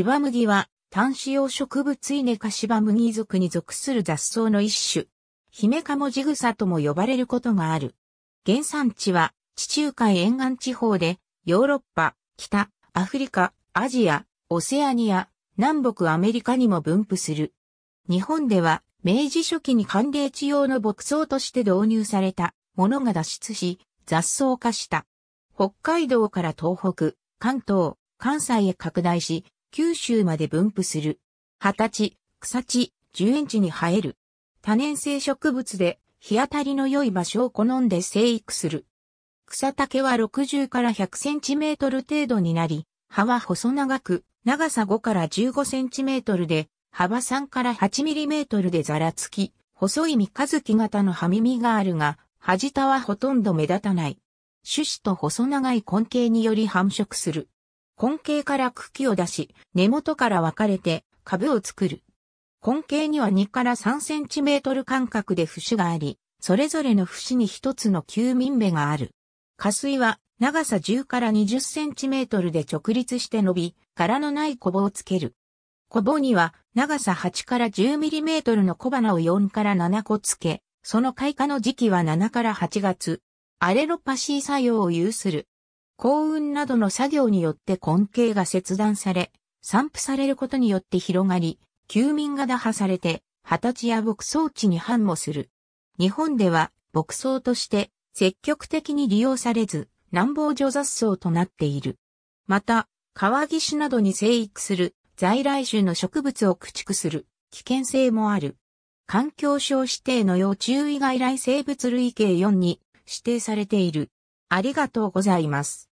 芝麦は単子用植物イネ芝麦属に属する雑草の一種。ヒメカモジグサとも呼ばれることがある。原産地は地中海沿岸地方でヨーロッパ、北、アフリカ、アジア、オセアニア、南北アメリカにも分布する。日本では明治初期に寒冷地用の牧草として導入されたものが脱出し雑草化した。北海道から東北、関東、関西へ拡大し、九州まで分布する。二十歳、草地、十円地に生える。多年生植物で日当たりの良い場所を好んで生育する。草丈は60から100センチメートル程度になり、葉は細長く、長さ5から15センチメートルで、幅3から8ミリメートルでざらつき、細い三日月型の葉耳があるが、葉舌はほとんど目立たない。種子と細長い根茎により繁殖する。根茎から茎を出し、根元から分かれて株を作る。根茎には2から3センチメートル間隔で節があり、それぞれの節に一つの休眠芽がある。下水は長さ10から20センチメートルで直立して伸び、柄のない小棒をつける。小棒には長さ8から10ミリメートルの小花を4から7個つけ、その開花の時期は7から8月。アレロパシー作用を有する。幸運などの作業によって根茎が切断され、散布されることによって広がり、休眠が打破されて、二十歳や牧草地に反もする。日本では牧草として積極的に利用されず、南方除雑草となっている。また、川岸などに生育する在来種の植物を駆逐する危険性もある。環境省指定の要注意外来生物類型4に指定されている。ありがとうございます。